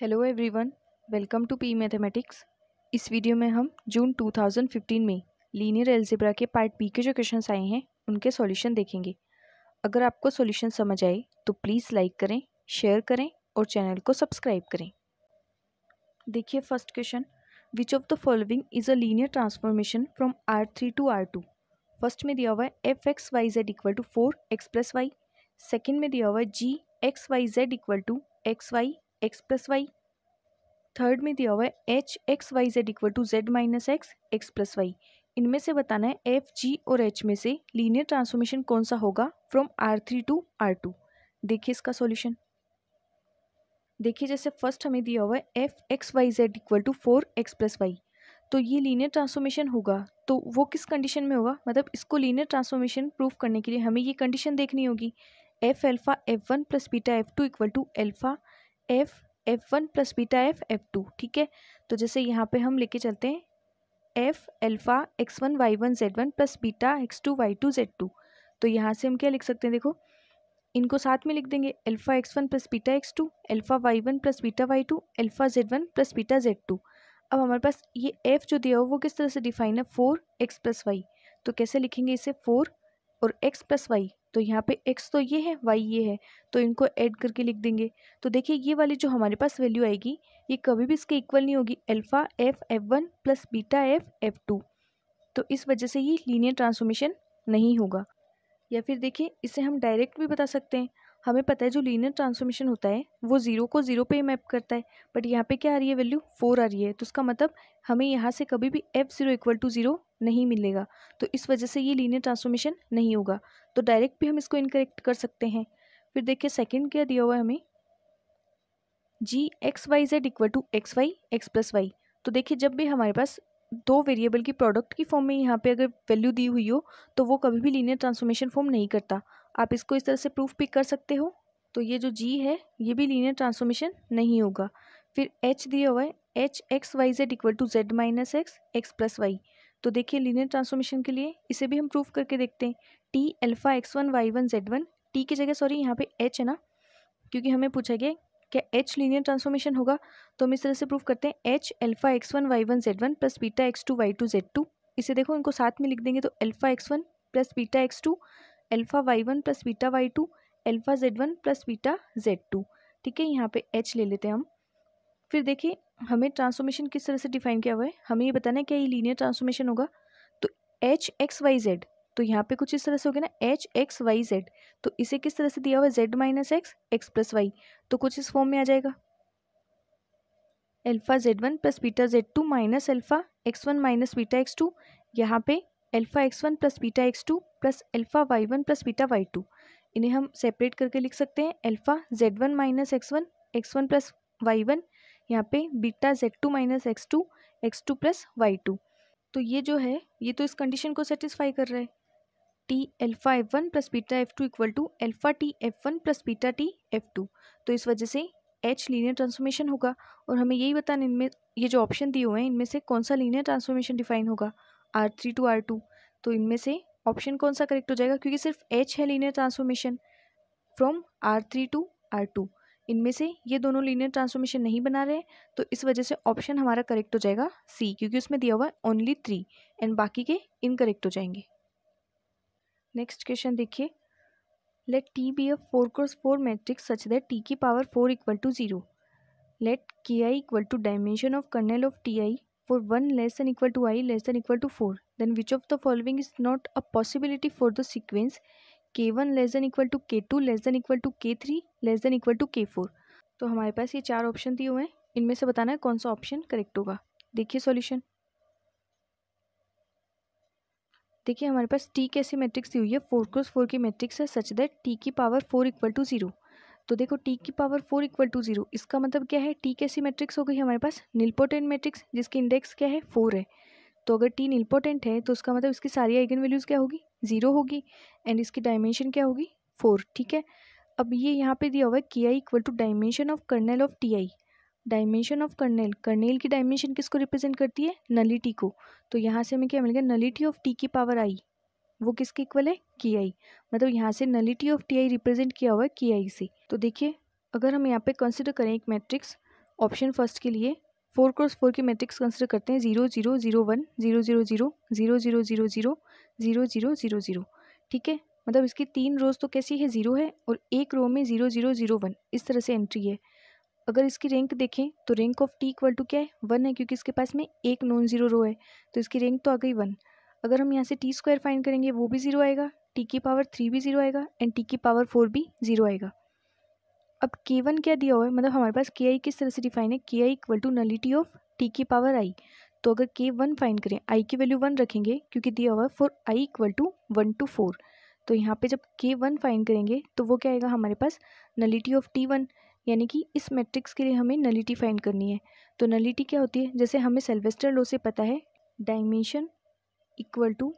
hello everyone welcome to P mathematics इस वीडियो में हम जून 2015 में लीनियर एल्जिब्रा के पार्ट बी के जो क्वेश्चन आए हैं उनके सॉल्यूशन देखेंगे अगर आपको सॉल्यूशन समझ आए तो प्लीज़ लाइक करें शेयर करें और चैनल को सब्सक्राइब करें देखिए first question which of the following is a linear transformation from R three to R two first में दिया हुआ है F X Y Z equal to four X plus Y second में दिया हुआ है G X Y Z equal to X Y X plus Y third में दिया हुआ है H X Y Z equal to Z minus X X plus Y इनमें से बताना है एफ जी और एच में से लीनियर ट्रांसफॉर्मेशन कौन सा होगा from R three to R two देखिए इसका सॉल्यूशन देखिए जैसे फर्स्ट हमें दिया हुआ है F X Y Z equal to four X plus Y तो ये लीनियर ट्रांसफॉर्मेशन होगा तो वो किस कंडीशन में होगा मतलब इसको लीनियर ट्रांसफॉर्मेशन प्रूफ करने के लिए हमें ये कंडीशन देखनी होगी F alpha F one plus beta F two equal to alpha F F one plus beta F F two ठीक है तो जैसे यहाँ पे हम लेके चलते हैं F alpha X one Y one Z one plus beta X two Y two Z two तो यहाँ से हम क्या लिख सकते हैं देखो इनको साथ में लिख देंगे alpha X one plus beta X two alpha Y one plus beta Y two alpha Z one plus beta Z two अब हमारे पास ये एफ जो दिया हो वो किस तरह से डिफाइन है फोर एक्स प्लस वाई तो कैसे लिखेंगे इसे फोर और एक्स प्लस वाई तो यहाँ पे x तो ये है y ये है तो इनको ऐड करके लिख देंगे तो देखिए ये वाली जो हमारे पास वैल्यू आएगी ये कभी भी इसके इक्वल नहीं होगी alpha F F one plus beta F F two तो इस वजह से ये लीनियर ट्रांसफॉर्मेशन नहीं होगा या फिर देखिए इसे हम डायरेक्ट भी बता सकते हैं हमें पता है जो लीनियर ट्रांसफॉर्मेशन होता है वो ज़ीरो को ज़ीरो पे मैप करता है बट यहाँ पे क्या आ रही है वैल्यू फोर आ रही है तो उसका मतलब हमें यहाँ से कभी भी F zero equal to zero नहीं मिलेगा तो इस वजह से ये लीनियर ट्रांसफॉर्मेशन नहीं होगा तो डायरेक्ट भी हम इसको इनकरेक्ट कर सकते हैं फिर देखिए सेकंड क्या दिया हुआ है हमें G X Y Z equal to X Y X plus Y तो देखिए जब भी हमारे पास दो वेरिएबल की प्रोडक्ट की फॉर्म में यहाँ पे अगर वैल्यू दी हुई हो तो वो कभी भी लीनियर ट्रांसफॉर्मेशन फॉर्म नहीं करता आप इसको इस तरह से प्रूफ भी कर सकते हो तो ये जो जी है ये भी लीनियर ट्रांसफॉर्मेशन नहीं होगा फिर एच दिया हुआ है H X Y Z equal to Z minus X X plus Y तो देखिए लीनियर ट्रांसफॉर्मेशन के लिए इसे भी हम प्रूफ करके देखते हैं T alpha X one Y one Z one T की जगह सॉरी यहाँ पे एच है ना क्योंकि हमें पूछा गया क्या एच लीनियर ट्रांसफॉर्मेशन होगा तो हम इस तरह से प्रूफ करते हैं H alpha X one Y one Z one plus beta X two Y two Z two इसे देखो इनको साथ में लिख देंगे तो alpha X one plus beta X two alpha Y one plus beta Y two alpha Z one plus beta Z two ठीक है यहाँ पे एच ले लेते हैं हम फिर देखिए हमें ट्रांसफॉर्मेशन किस तरह से डिफाइन किया हुआ है हमें ये बताना है क्या ये लीनियर ट्रांसफॉर्मेशन होगा तो एच एक्स वाई जेड तो यहाँ पे कुछ इस तरह से हो गया ना एच एक्स वाई जेड तो इसे किस तरह से दिया हुआ है Z minus X X plus Y तो कुछ इस फॉर्म में आ जाएगा alpha Z one plus beta Z two minus alpha X one minus beta X two यहाँ पे alpha X one plus beta X two plus alpha Y one plus beta Y two इन्हें हम separate करके लिख सकते हैं alpha Z one minus X one X one plus Y one यहाँ पे beta Z two minus X two X two plus Y two तो ये जो है ये तो इस कंडीशन को सेटिस्फाई कर रहा है T alpha F one plus beta F two equal to alpha T F one plus beta T F two तो इस वजह से एच लीनियर ट्रांसफॉर्मेशन होगा और हमें यही बताना इनमें ये जो ऑप्शन दिए हुए हैं इनमें से कौन सा लीनियर ट्रांसफॉर्मेशन डिफाइन होगा R three to R two तो इनमें से ऑप्शन कौन सा करेक्ट हो जाएगा क्योंकि सिर्फ एच है linear transformation from R three to R two इनमें से ये दोनों लीनियर ट्रांसफॉर्मेशन नहीं बना रहे तो इस वजह से ऑप्शन हमारा करेक्ट हो जाएगा सी क्योंकि उसमें दिया हुआ है ओनली थ्री एंड बाकी के इनकरेक्ट हो जाएंगे नेक्स्ट क्वेश्चन देखिए let T be a four cross four matrix such that T की power four equal to zero let K I equal to dimension of kernel of T I for one less than equal to I less than equal to four then which of the following is not a possibility for the sequence K one less than equal to K two less than equal to K three less than equal to K four तो हमारे पास ये चार option दिए हुए हैं इनमें से बताना है कौन सा ऑप्शन करेक्ट होगा देखिए सॉल्यूशन देखिए हमारे पास टी कैसी मैट्रिक्स दी हुई है फोर क्रॉस फोर की मैट्रिक्स है सच दैट टी की power four equal to zero तो देखो टी की power four equal to zero इसका मतलब क्या है टी कैसी मैट्रिक्स हो गई हमारे पास निलपोटेंट मैट्रिक्स जिसकी इंडेक्स क्या है फोर है तो अगर टीन इम्पोर्टेंट है तो उसका मतलब इसकी सारी आइगन वैल्यूज़ क्या होगी ज़ीरो होगी एंड इसकी डायमेंशन क्या होगी फोर ठीक है अब ये यहाँ पे दिया हुआ है K I equal to dimension of kernel of T I dimension of kernel kernel की डायमेंशन किसको रिप्रेजेंट करती है नलिटी को तो यहाँ से हमें क्या मिल गया नलिटी ऑफ टी की पावर आई वो किसके इक्वल है के आई मतलब यहाँ से nullity of T I represent किया हुआ है के आई से तो देखिए अगर हम यहाँ पे कंसिडर करें एक मैट्रिक्स ऑप्शन फर्स्ट के लिए फोर क्रॉस फोर की मैट्रिक्स कंसिडर करते हैं zero zero zero one zero zero zero zero zero zero zero zero zero zero zero ठीक है मतलब इसकी तीन रोज़ तो कैसी है ज़ीरो है और एक रो में ज़ीरो ज़ीरो ज़ीरो वन इस तरह से एंट्री है अगर इसकी रैंक देखें तो rank of T equal to क्या है वन है क्योंकि इसके पास में एक नॉन ज़ीरो रो है तो इसकी रैंक तो आ गई वन अगर हम यहाँ से टी स्क्वायर फाइंड करेंगे वो भी ज़ीरो आएगा टी की पावर थ्री भी ज़ीरो आएगा एंड टी की पावर फोर भी ज़ीरो आएगा अब के वन क्या दिया हुआ है मतलब हमारे पास के आई किस तरह से डिफाइन है K I equal to nullity of T की पावर आई तो अगर के वन फाइन करें आई की वैल्यू वन रखेंगे क्योंकि दिया हुआ है for I equal to one two four तो यहाँ पे जब के वन फाइन करेंगे तो वो क्या आएगा हमारे पास नलिटी ऑफ टी वन यानी कि इस मैट्रिक्स के लिए हमें नलिटी फाइन करनी है तो नलिटी क्या होती है जैसे हमें सेल्वेस्टर लो से पता है dimension equal to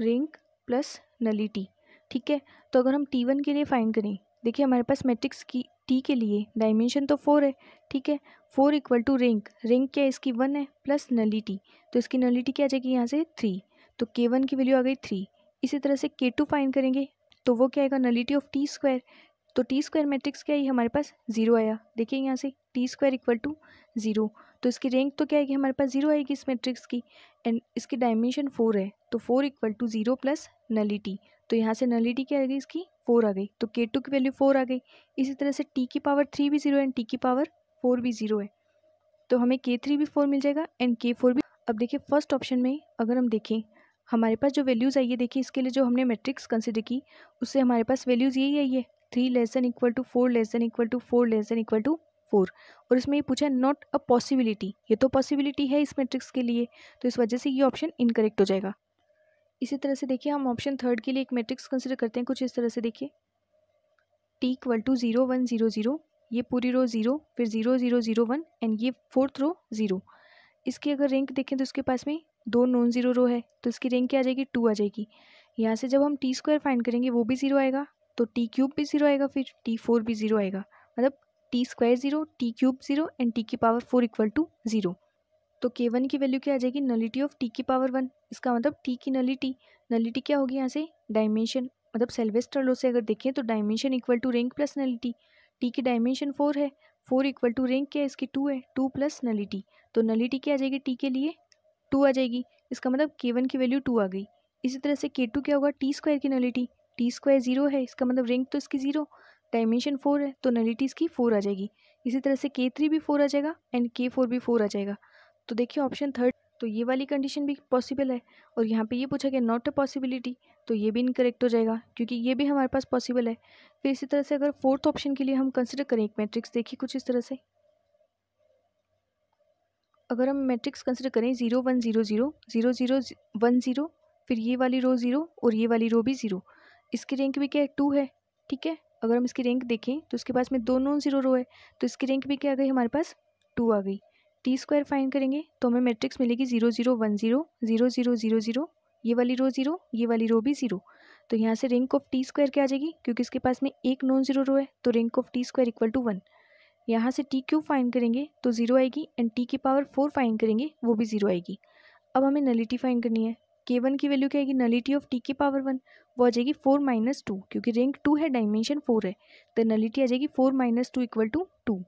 rank plus nullity ठीक है तो अगर हम टी वन के लिए फाइन करें देखिए हमारे पास मैट्रिक्स की टी के लिए डायमेंशन तो फोर है ठीक है four equal to rank rank क्या इसकी वन है प्लस नलिटी तो इसकी नलिटी क्या आ जाएगी यहाँ से थ्री तो के वन की वैल्यू आ गई थ्री इसी तरह से के टू फाइन करेंगे तो वो क्या आएगा नलिटी ऑफ टी स्क्वायर तो टी स्क्वायर मैट्रिक्स क्या आई हमारे पास जीरो आया देखिए यहाँ से T square equal to zero तो इसकी रैंक तो क्या आएगी हमारे पास जीरो आएगी इस मैट्रिक्स की एंड इसकी डायमेंशन फोर है तो four equal to zero plus nullity तो यहाँ से नलिटी क्या आएगी इसकी फोर आ गई तो के टू की वैल्यू फोर आ गई इसी तरह से टी की पावर थ्री भी जीरो एंड टी की पावर फोर भी जीरो है तो हमें के थ्री भी फोर मिल जाएगा एंड के फोर भी अब देखिए फर्स्ट ऑप्शन में अगर हम देखें हमारे पास जो वैल्यूज़ आई है देखिए इसके लिए जो हमने मैट्रिक्स कंसिडर की उससे हमारे पास वैल्यूज़ यही आई है three less than equal to four less than equal to four less than equal to four और इसमें ये पूछा नॉट अ पॉसिबिलिटी ये तो पॉसिबिलिटी है इस मैट्रिक्स के लिए तो इस वजह से ये ऑप्शन इनकरेक्ट हो जाएगा इसी तरह से देखिए हम ऑप्शन थर्ड के लिए एक मैट्रिक्स कंसिडर करते हैं कुछ इस तरह से देखिए T equal to zero one zero zero ये पूरी रो ज़ीरो फिर zero zero zero one and ये फोर्थ रो ज़ीरो इसकी अगर रैंक देखें तो उसके पास में दो नॉन ज़ीरो रो है तो इसकी रैंक क्या आ जाएगी टू आ जाएगी यहाँ से जब हम टी स्क्वायर फाइंड करेंगे वो भी ज़ीरो आएगा तो टी क्यूब भी ज़ीरो आएगा फिर टी फोर भी ज़ीरो आएगा मतलब T square zero T cube zero and T की power four equal to zero तो के वन की वैल्यू क्या आ जाएगी नलिटी ऑफ टी की पावर वन इसका मतलब टी की नलिटी नलिटी क्या होगी यहाँ से डायमेंशन मतलब सेल्वेस्टर लो से अगर देखें तो dimension equal to rank plus nullity T की डायमेंशन फोर है फोर इक्वल टू रैंक क्या है इसकी टू है टू प्लस नलिटी तो नलिटी क्या आ जाएगी टी के लिए टू आ जाएगी इसका मतलब के वन की वैल्यू टू आ गई इसी तरह से के टू क्या होगा टी स्क्वायर की नलिटी टी स्क्वायर जीरो है इसका मतलब रैंक तो इसकी जीरो डायमेंशन फोर है तो नलिटी इसकी फोर आ जाएगी इसी तरह से के थ्री भी फोर आ जाएगा एंड के फोर भी फोर आ जाएगा तो देखिए ऑप्शन थर्ड तो ये वाली कंडीशन भी पॉसिबल है और यहाँ पे ये पूछा गया नॉट अ पॉसिबिलिटी तो ये भी इनकरेक्ट हो जाएगा क्योंकि ये भी हमारे पास पॉसिबल है फिर इसी तरह से अगर फोर्थ ऑप्शन के लिए हम कंसिडर करें एक मैट्रिक्स देखिए कुछ इस तरह से अगर हम मैट्रिक्स कंसिडर करें zero one zero zero zero zero one zero फिर ये वाली रो ज़ीरो और ये वाली रो भी ज़ीरो इसकी रैंक भी क्या है टू है ठीक है अगर हम इसकी रैंक देखें तो इसके पास में दोनों ज़ीरो रो है तो इसकी रैंक भी क्या आ गई हमारे पास टू आ गई टी स्क्वायर फाइंड करेंगे तो हमें मैट्रिक्स मिलेगी zero zero one zero zero zero zero zero ये वाली रो ज़ीरो ये वाली रो भी ज़ीरो तो यहाँ से रिंक ऑफ टी स्क्वायर क्या आ जाएगी क्योंकि इसके पास में एक नॉन ज़ीरो रो है तो rank of T square equal to one यहाँ से टी क्यूब फाइन करेंगे तो ज़ीरो आएगी एंड टी की पावर फोर फाइन करेंगे वो भी ज़ीरो आएगी अब हमें नलिटी फाइन करनी है के वन की वैल्यू क्या आएगी नलिटी ऑफ टी की पावर वन वो आ जाएगी फोर माइनस टू क्योंकि रिंक टू है डायमेंशन फोर है तो नलिटी आ जाएगी four minus two equal to two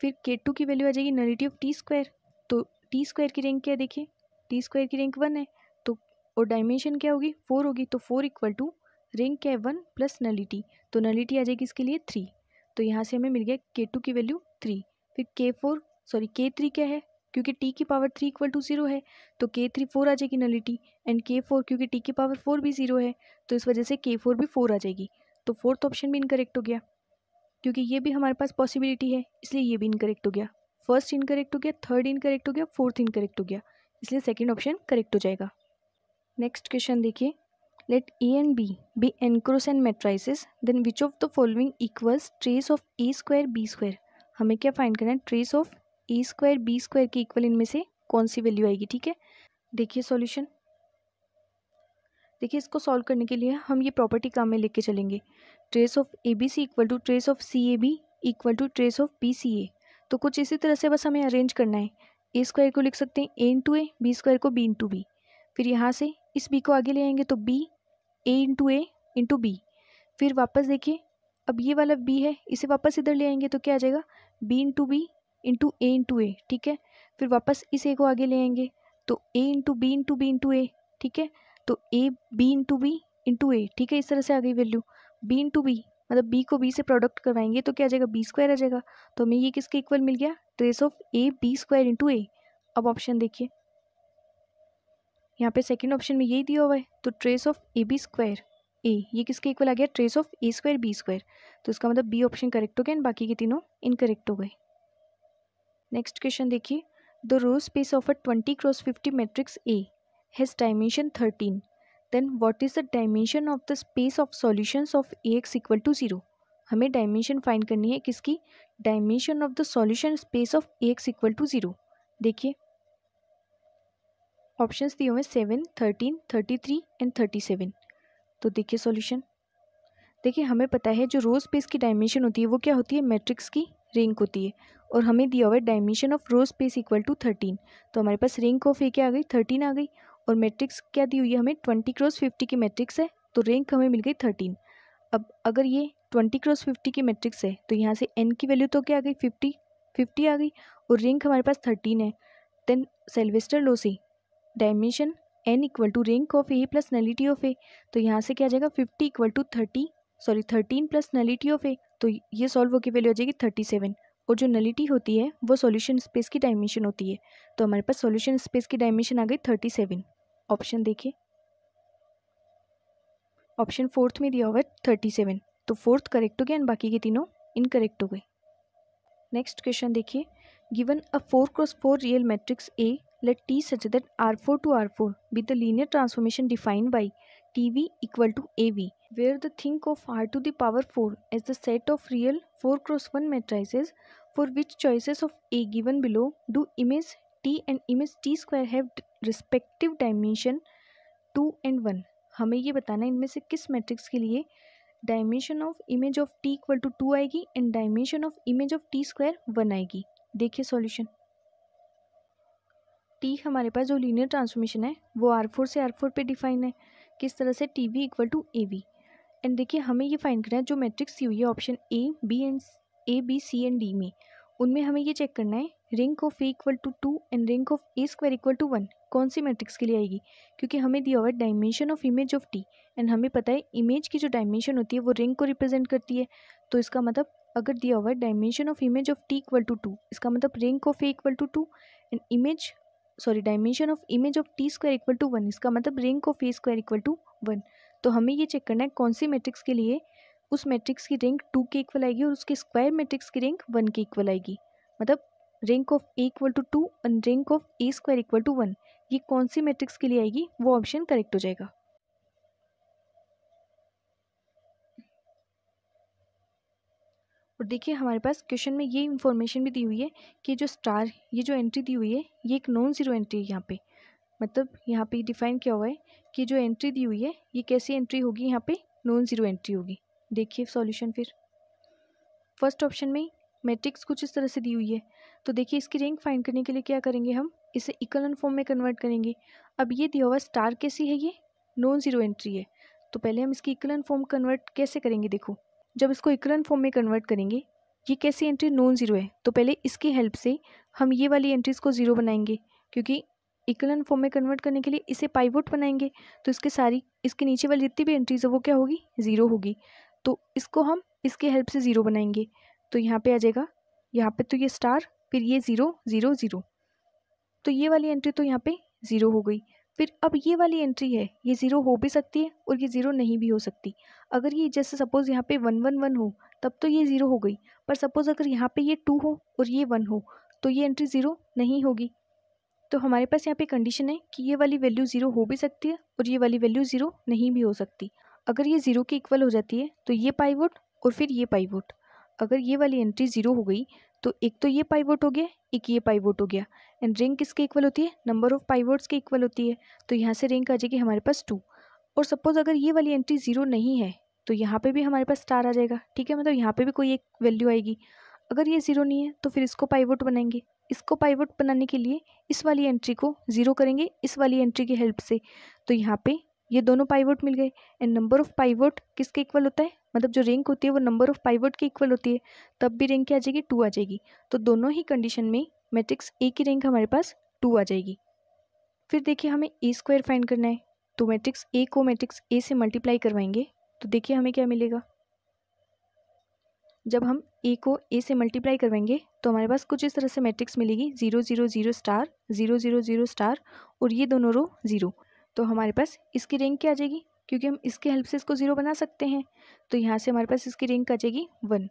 फिर के टू की वैल्यू आ जाएगी नलिटी ऑफ टी स्क्वायर तो टी स्क्वायर की रैंक क्या देखिए टी स्क्वायर की रैंक वन है तो और डायमेंशन क्या होगी फोर होगी तो फोर इक्वल टू रैंक क्या है वन प्लस नलिटी तो नलिटी आ जाएगी इसके लिए थ्री तो यहाँ से हमें मिल गया के टू की वैल्यू थ्री फिर के फोर सॉरी के थ्री क्या है क्योंकि टी की power three equal to zero है तो के थ्री फोर आ जाएगी नलिटी एंड के फोर क्योंकि टी की पावर फोर भी जीरो है तो इस वजह से के फोर भी फोर आ जाएगी तो फोर्थ ऑप्शन भी इनकरेक्ट हो गया क्योंकि ये भी हमारे पास पॉसिबिलिटी है इसलिए ये भी इनकरेक्ट हो गया फर्स्ट इनकरेक्ट हो गया थर्ड इनकरेक्ट हो गया फोर्थ इनकरेक्ट हो गया इसलिए सेकेंड ऑप्शन करेक्ट हो जाएगा नेक्स्ट क्वेश्चन देखिए let A and B B N cross N matrices then which of the following equals trace of A square B square हमें क्या फाइंड करना है trace of A square B square के equal इनमें से कौन सी वैल्यू आएगी ठीक है देखिए सॉल्यूशन देखिए इसको सॉल्व करने के लिए हम ये प्रॉपर्टी काम में लेके चलेंगे trace of A B C equal to trace of C A B equal to trace of B C A तो कुछ इसी तरह से बस हमें अरेंज करना है ए स्क्वायर को लिख सकते हैं A into A B square को बी इंटू बी फिर यहाँ से इस बी को आगे ले आएंगे तो B A into A into B फिर वापस देखिए अब ये वाला बी है इसे वापस इधर ले आएंगे तो क्या आ जाएगा B into B into A into A ठीक है फिर वापस इस ए को आगे ले आएंगे तो A into B into B into A ठीक है तो A B into B into A ठीक है इस तरह से आ गई वैल्यू बी इंटू बी मतलब बी को बी से प्रोडक्ट करवाएंगे तो क्या आ जाएगा बी स्क्वायर आ जाएगा तो हमें ये किसके इक्वल मिल गया trace of A B square into A अब ऑप्शन देखिए यहाँ पे सेकंड ऑप्शन में यही दिया हुआ है तो trace of A B square A ये किसके इक्वल आ गया trace of A square B square तो इसका मतलब बी ऑप्शन करेक्ट हो गया एंड बाकी के तीनों इनकरेक्ट हो गए नेक्स्ट क्वेश्चन देखिए the row space of a twenty cross fifty matrix A has dimension 13 then what is the dimension of the space of solutions of ax equal to zero हमें dimension find करनी है किसकी dimension of the solution space of X equal to zero देखिए options दिए हुए seven thirteen thirty three and thirty seven तो देखिए solution देखिए हमें पता है जो रो स्पेस की डायमेंशन होती है वो क्या होती है मैट्रिक्स की रिंक होती है और हमें दिया हुआ है dimension of row space equal to thirteen तो हमारे पास रिंक ऑफ ए क्या आ गई थर्टीन आ गई और मैट्रिक्स क्या दी हुई है हमें ट्वेंटी क्रॉस फिफ्टी की मैट्रिक्स है तो रैंक हमें मिल गई थर्टीन अब अगर ये ट्वेंटी क्रॉस फिफ्टी की मैट्रिक्स है तो यहाँ से एन की वैल्यू तो क्या आ गई फिफ्टी फिफ्टी आ गई और रैंक हमारे पास थर्टीन है then Sylvester lossy dimension n equal to rank of A plus nullity of A तो यहाँ से क्या आ जाएगा fifty equal to thirty sorry thirteen plus nullity of A तो ये सॉल्व होकर वैल्यू आ जाएगी थर्टी सेवन और जो नलिटी होती है वो सॉल्यूशन स्पेस की डायमेंशन होती है तो हमारे पास सॉल्यूशन स्पेस की डायमेंशन आ गई थर्टी सेवन ऑप्शन देखिए ऑप्शन फोर्थ में दिया हुआ है थर्टी सेवन तो फोर्थ करेक्ट हो गया एंड बाकी के तीनों इनकरेक्ट हो गए नेक्स्ट क्वेश्चन देखिए given a four cross four real matrix A let T such that R four to R four with the linear transformation defined by T v equal to A v where the think of R to the power four as the set of real four cross one matrices for which choices of A given below do image t and image t square have respective dimension two and one हमें ये बताना है इनमें से किस matrix के लिए dimension of image of T equal to two आएगी and dimension of image of T square one आएगी देखिए सॉल्यूशन टी हमारे पास जो लीनियर ट्रांसफॉर्मेशन है वो आर फोर से आर फोर पर डिफाइन है किस तरह से T v equal to A v and देखिए हमें ये फाइंड करना है जो मैट्रिक्स सी हुई है option A B and A B C and D में उनमें हमें ये चेक करना है rank of A equal to two and rank of A square equal to one कौन सी मैट्रिक्स के लिए आएगी क्योंकि हमें दिया हुआ है dimension of image of T and हमें पता है इमेज की जो डायमेंशन होती है वो रिंग को रिप्रेजेंट करती है तो इसका मतलब अगर दिया हुआ है dimension of image of T equal to two इसका मतलब rank of A equal to two and image sorry dimension of image of T square equal to one इसका मतलब rank of A square equal to one तो हमें ये check करना है कौन सी मैट्रिक्स के लिए उस मैट्रिक्स की रैंक टू के इक्वल आएगी और उसके स्क्वायर मैट्रिक्स की रैंक वन के इक्वल आएगी मतलब rank of A equal to two and rank of A square equal to one ये कौन सी मैट्रिक्स के लिए आएगी वो ऑप्शन करेक्ट हो जाएगा और देखिए हमारे पास क्वेश्चन में ये इन्फॉर्मेशन भी दी हुई है कि जो स्टार ये जो एंट्री दी हुई है ये एक नॉन ज़ीरो एंट्री है यहाँ पे मतलब यहाँ पे डिफाइन किया हुआ है कि जो एंट्री दी हुई है ये कैसी एंट्री होगी यहाँ पे नॉन ज़ीरो एंट्री होगी देखिए सॉल्यूशन फिर फर्स्ट ऑप्शन में मैट्रिक्स कुछ इस तरह से दी हुई है तो देखिए इसकी रैंक फाइंड करने के लिए क्या करेंगे हम इसे इकलन फॉर्म में कन्वर्ट करेंगे अब ये दिया हुआ स्टार कैसी है ये नॉन ज़ीरो एंट्री है तो पहले हम इसकी इकलन फॉर्म कन्वर्ट कैसे करेंगे देखो जब इसको इकलन फॉर्म में कन्वर्ट करेंगे ये कैसी एंट्री नॉन ज़ीरो है तो पहले इसकी हेल्प से हम ये वाली एंट्रीज़ को ज़ीरो बनाएंगे क्योंकि इकलन फॉर्म में कन्वर्ट करने के लिए इसे पाइवोट बनाएंगे तो इसके सारी इसके नीचे वाली जितनी भी एंट्रीज़ है वो क्या होगी ज़ीरो होगी तो इसको हम इसके हेल्प से ज़ीरो बनाएंगे तो यहाँ पे आ जाएगा यहाँ पे तो ये स्टार फिर ये ज़ीरो ज़ीरो ज़ीरो तो ये वाली एंट्री तो यहाँ पे ज़ीरो हो गई फिर अब ये वाली एंट्री है ये ज़ीरो हो भी सकती है और ये ज़ीरो नहीं भी हो सकती अगर ये जैसे सपोज़ यहाँ पे वन वन वन हो तब तो ये ज़ीरो हो गई पर सपोज़ अगर यहाँ पे ये टू हो और ये वन हो तो ये एंट्री ज़ीरो नहीं होगी तो हमारे पास यहाँ पे कंडीशन है कि ये वाली वैल्यू ज़ीरो हो भी सकती है और ये वाली वैल्यू ज़ीरो नहीं भी हो सकती अगर ये ज़ीरो के इक्वल हो जाती है तो ये पाइवोट और फिर ये पाइवोट अगर ये वाली एंट्री ज़ीरो हो गई तो एक तो ये पाइवोट हो गया एक ये पाइवोट हो गया एंड रैंक किसके इक्वल होती है नंबर ऑफ पाइवोट्स के इक्वल होती है तो यहाँ से रैंक आ जाएगी हमारे पास टू और सपोज़ अगर ये वाली एंट्री ज़ीरो नहीं है तो यहाँ पे भी हमारे पास स्टार आ जाएगा ठीक है मतलब यहाँ पे भी कोई एक वैल्यू आएगी अगर ये ज़ीरो नहीं है तो फिर इसको पाइवोट बनाएंगे इसको पाइवोट बनाने के लिए इस वाली एंट्री को ज़ीरो करेंगे इस वाली एंट्री की हेल्प से तो यहाँ पे ये दोनों पाइवोट मिल गए एंड नंबर ऑफ पाइवोट किसके इक्वल होता है मतलब जो रैंक होती है वो नंबर ऑफ पाइवोट के इक्वल होती है तब भी रैंक क्या आ जाएगी टू आ जाएगी तो दोनों ही कंडीशन में मैट्रिक्स ए की रैंक हमारे पास टू आ जाएगी फिर देखिए हमें ए स्क्वायर फाइंड करना है तो मैट्रिक्स ए को मैट्रिक्स ए से मल्टीप्लाई करवाएंगे तो देखिए हमें क्या मिलेगा जब हम ए को ए से मल्टीप्लाई करवाएंगे तो हमारे पास कुछ इस तरह से मैट्रिक्स मिलेगी zero zero zero star zero zero zero star और ये दोनों रो ज़ीरो तो हमारे पास इसकी रिंग क्या आ जाएगी क्योंकि हम इसके हेल्प से इसको ज़ीरो बना सकते हैं तो यहाँ से हमारे पास इसकी रिंग आ जाएगी वन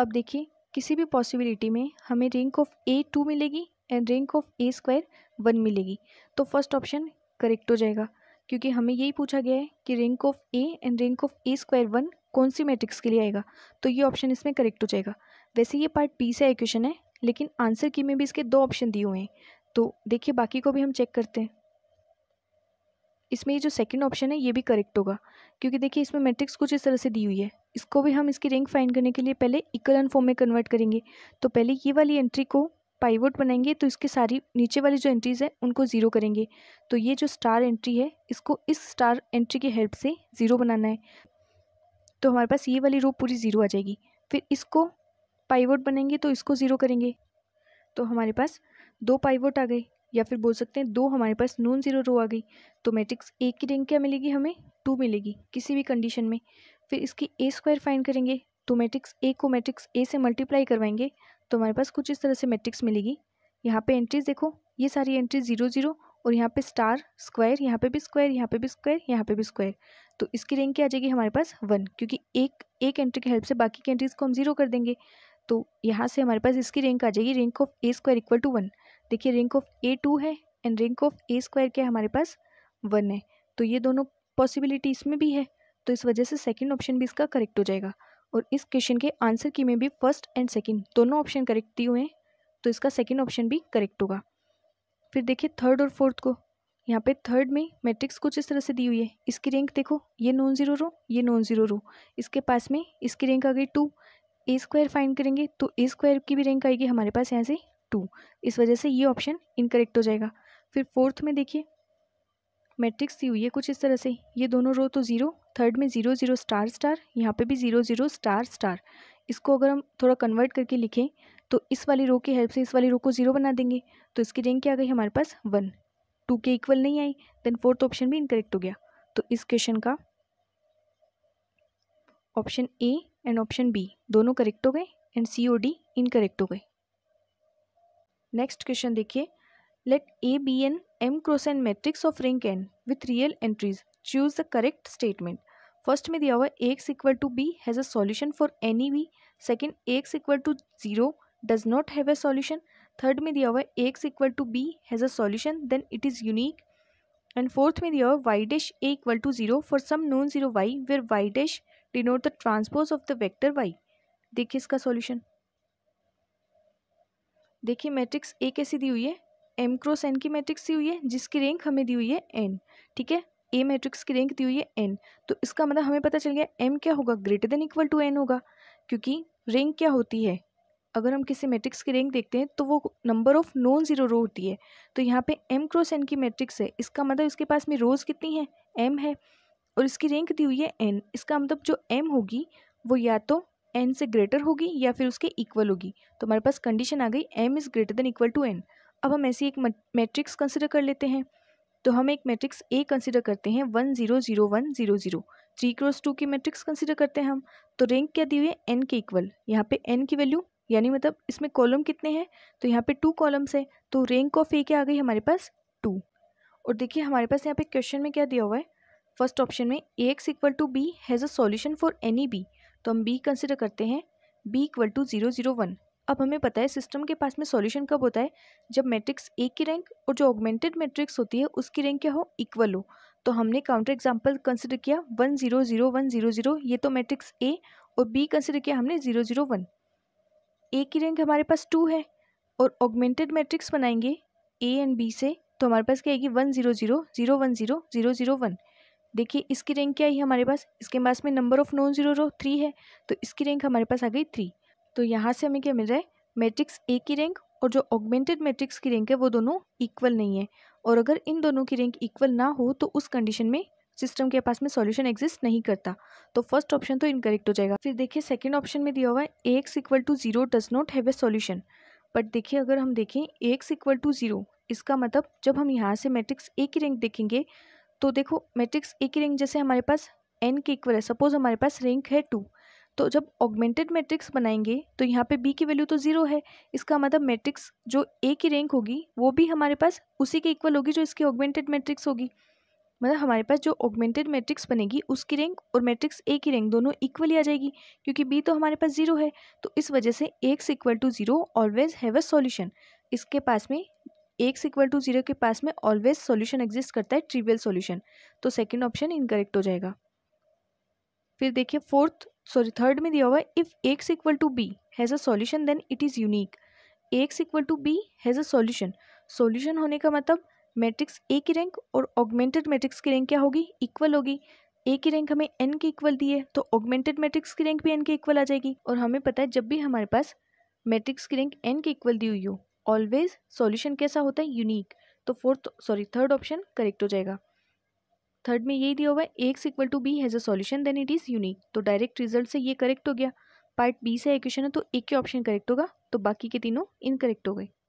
अब देखिए किसी भी पॉसिबिलिटी में हमें रिंग ऑफ ए टू मिलेगी and rank of A square one मिलेगी तो फर्स्ट ऑप्शन करेक्ट हो जाएगा क्योंकि हमें यही पूछा गया है कि rank of A and rank of A square one कौन सी मैट्रिक्स के लिए आएगा तो ये ऑप्शन इसमें करेक्ट हो जाएगा वैसे ये पार्ट बी से इक्वेशन है लेकिन आंसर की में भी इसके दो ऑप्शन दिए हुए हैं तो देखिए बाकी को भी हम चेक करते हैं इसमें ये जो सेकंड ऑप्शन है ये भी करेक्ट होगा क्योंकि देखिए इसमें मैट्रिक्स कुछ इस तरह से दी हुई है इसको भी हम इसकी रैंक फाइंड करने के लिए पहले इकलन फॉर्म में कन्वर्ट करेंगे तो पहले ये वाली एंट्री को पाइवोट बनाएंगे तो इसके सारी नीचे वाली जो एंट्रीज़ हैं उनको ज़ीरो करेंगे तो ये जो स्टार एंट्री है इसको इस स्टार एंट्री की हेल्प से ज़ीरो बनाना है तो हमारे पास ये वाली रो पूरी ज़ीरो आ जाएगी फिर इसको पाइवोट बनाएंगे तो इसको ज़ीरो करेंगे तो हमारे पास दो पाइवोट आ गए या फिर बोल सकते हैं दो हमारे पास नॉन ज़ीरो रो आ गई तो मैट्रिक्स ए की रैंक क्या मिलेगी हमें टू मिलेगी किसी भी कंडीशन में फिर इसकी ए स्क्वायर फाइन करेंगे तो मैट्रिक्स ए को मैट्रिक्स ए से मल्टीप्लाई करवाएंगे तो हमारे पास कुछ इस तरह से मैट्रिक्स मिलेगी यहाँ पे एंट्रीज देखो ये सारी एंट्री ज़ीरो ज़ीरो और यहाँ पे स्टार स्क्वायर यहाँ पे भी स्क्वायर यहाँ पे भी स्क्वायर यहाँ पे भी स्क्वायर तो इसकी रैंक क्या आ जाएगी हमारे पास वन क्योंकि एक एक एंट्री की हेल्प से बाकी की एंट्रीज़ को हम ज़ीरो कर देंगे तो यहाँ से हमारे पास इसकी रैंक आ जाएगी rank of A square equal to one देखिए रिंक ऑफ ए टू है and rank of A square क्या हमारे पास वन है तो ये दोनों पॉसिबिलिटी इसमें भी है तो इस वजह से सेकेंड ऑप्शन भी इसका करेक्ट हो जाएगा और इस क्वेश्चन के आंसर की में भी फर्स्ट एंड सेकेंड दोनों ऑप्शन करेक्ट दिए हुए हैं तो इसका सेकेंड ऑप्शन भी करेक्ट होगा फिर देखिए थर्ड और फोर्थ को यहाँ पे थर्ड में मैट्रिक्स कुछ इस तरह से दी हुई है इसकी रैंक देखो ये नॉन ज़ीरो रो ये नॉन ज़ीरो रो इसके पास में इसकी रैंक आ गई टू ए स्क्वायर फाइंड करेंगे तो ए स्क्वायर की भी रैंक आएगी हमारे पास यहाँ से टू इस वजह से ये ऑप्शन इनकरेक्ट हो जाएगा फिर फोर्थ में देखिए मैट्रिक्स दी हुई है कुछ इस तरह से ये दोनों रो तो ज़ीरो थर्ड में ज़ीरो ज़ीरो स्टार स्टार यहाँ पे भी ज़ीरो ज़ीरो स्टार स्टार इसको अगर हम थोड़ा कन्वर्ट करके लिखें तो इस वाली रो की हेल्प से इस वाली रो को ज़ीरो बना देंगे तो इसकी रैंक क्या आ गई हमारे पास वन टू के इक्वल नहीं आई देन फोर्थ ऑप्शन भी इनकरेक्ट हो गया तो इस क्वेश्चन का option A and option B दोनों करेक्ट हो गए and C or D incorrect हो गए नेक्स्ट क्वेश्चन देखिए let A be an m cross n matrix of rank n with real entries choose the correct statement first में दिया हुआ है x equal to b has a solution for any v second x equal to zero does not have a solution third में दिया हुआ है x equal to b has a solution then it is unique and fourth में दिया हुआ y dash A equal to zero for some non zero y where y dash denote the transpose of the vector y देखिए इसका solution देखिए matrix A कैसी दी हुई है एम क्रॉस एन की मैट्रिक्स दी हुई है जिसकी रैंक हमें दी हुई है एन ठीक है ए मैट्रिक्स की रैंक दी हुई है एन तो इसका मतलब हमें पता चल गया एम क्या होगा greater than equal to n होगा क्योंकि रैंक क्या होती है अगर हम किसी मैट्रिक्स की रैंक देखते हैं तो वो number of non zero row होती है तो यहाँ पे एम क्रॉस एन की मैट्रिक्स है इसका मतलब इसके पास में रोज़ कितनी है एम है और इसकी रैंक दी हुई है एन इसका मतलब जो एम होगी वो या तो एन से ग्रेटर होगी या फिर उसके इक्वल होगी तो हमारे पास कंडीशन आ गई m is greater than equal to n अब हम ऐसी एक मैट्रिक्स कंसिडर कर लेते हैं तो हम एक मैट्रिक्स ए कंसिडर करते हैं one zero zero one zero zero three cross two की मैट्रिक्स कंसिडर करते हैं हम तो रैंक क्या दी हुई है एन के इक्वल यहाँ पे एन की वैल्यू यानी मतलब इसमें कॉलम कितने हैं तो यहाँ पे टू कॉलम्स है तो रैंक ऑफ ए क्या आ गई हमारे पास टू और देखिए हमारे पास यहाँ पे क्वेश्चन में क्या दिया हुआ है फर्स्ट ऑप्शन में A x equal to b has a solution for any b तो हम बी कंसिडर करते हैं b equal to zero zero one अब हमें पता है सिस्टम के पास में सॉल्यूशन कब होता है जब मैट्रिक्स ए की रैंक और जो ऑगमेंटेड मैट्रिक्स होती है उसकी रैंक क्या हो इक्वल हो तो हमने काउंटर एग्जाम्पल कंसिडर किया one zero zero one zero zero ये तो मैट्रिक्स ए और बी कंसिडर किया हमने ज़ीरो ज़ीरो वन ए की रैंक हमारे पास टू है और ऑगमेंटेड मैट्रिक्स बनाएंगे ए एंड बी से तो हमारे पास क्या आएगी one zero zero zero one zero zero zero one देखिए इसकी रैंक क्या आई हमारे पास इसके पास में number of non zero row three है तो इसकी रैंक हमारे पास आ गई थ्री तो यहाँ से हमें क्या मिल रहा है मैट्रिक्स ए की रैंक और जो ऑगमेंटेड मैट्रिक्स की रैंक है वो दोनों इक्वल नहीं है और अगर इन दोनों की रैंक इक्वल ना हो तो उस कंडीशन में सिस्टम के पास में सॉल्यूशन एग्जिस्ट नहीं करता तो फर्स्ट ऑप्शन तो इनकरेक्ट हो जाएगा फिर देखिए सेकंड ऑप्शन में दिया हुआ है A x equal to zero does not have a solution but देखिए अगर हम देखें A x equal to zero इसका मतलब जब हम यहाँ से मैट्रिक्स ए की रैंक देखेंगे तो देखो मैट्रिक्स ए की रैंक जैसे हमारे पास एन के इक्वल है सपोज हमारे पास रैंक है टू तो जब ऑगमेंटेड मैट्रिक्स बनाएंगे तो यहाँ पे बी की वैल्यू तो ज़ीरो है इसका मतलब मैट्रिक्स जो ए की रैंक होगी वो भी हमारे पास उसी के इक्वल होगी जो इसकी ऑगमेंटेड मैट्रिक्स होगी मतलब हमारे पास जो ऑगमेंटेड मैट्रिक्स बनेगी उसकी रैंक और मैट्रिक्स ए की रैंक दोनों इक्वल ही आ जाएगी क्योंकि बी तो हमारे पास ज़ीरो है तो इस वजह से x equal to zero always have a solution इसके पास में एक्स इक्वल टू जीरो के पास में ऑलवेज सॉल्यूशन एग्जिस्ट करता है ट्रिवियल सॉल्यूशन तो सेकंड ऑप्शन इनकरेक्ट हो जाएगा फिर देखिए फोर्थ सॉरी थर्ड में दिया हुआ है if x equal to b has a solution then it is unique x equal to b has a solution solution होने का मतलब मैट्रिक्स ए की रैंक और ऑगमेंटेड मैट्रिक्स की रैंक क्या होगी इक्वल होगी ए की रैंक हमें एन के इक्वल दी है तो ऑगमेंटेड मैट्रिक्स की रैंक भी एन के इक्वल आ जाएगी और हमें पता है जब भी हमारे पास मैट्रिक्स की रैंक एन के इक्वल दी हुई हो ऑलवेज सॉल्यूशन कैसा होता है यूनिक तो fourth sorry third option correct हो जाएगा थर्ड में यही दिया हुआ है x equal to b has a solution then it is unique तो डायरेक्ट रिजल्ट से ये करेक्ट हो गया पार्ट बी से क्वेश्चन है तो एक ही ऑप्शन करेक्ट होगा तो बाकी के तीनों इनकरेक्ट हो गए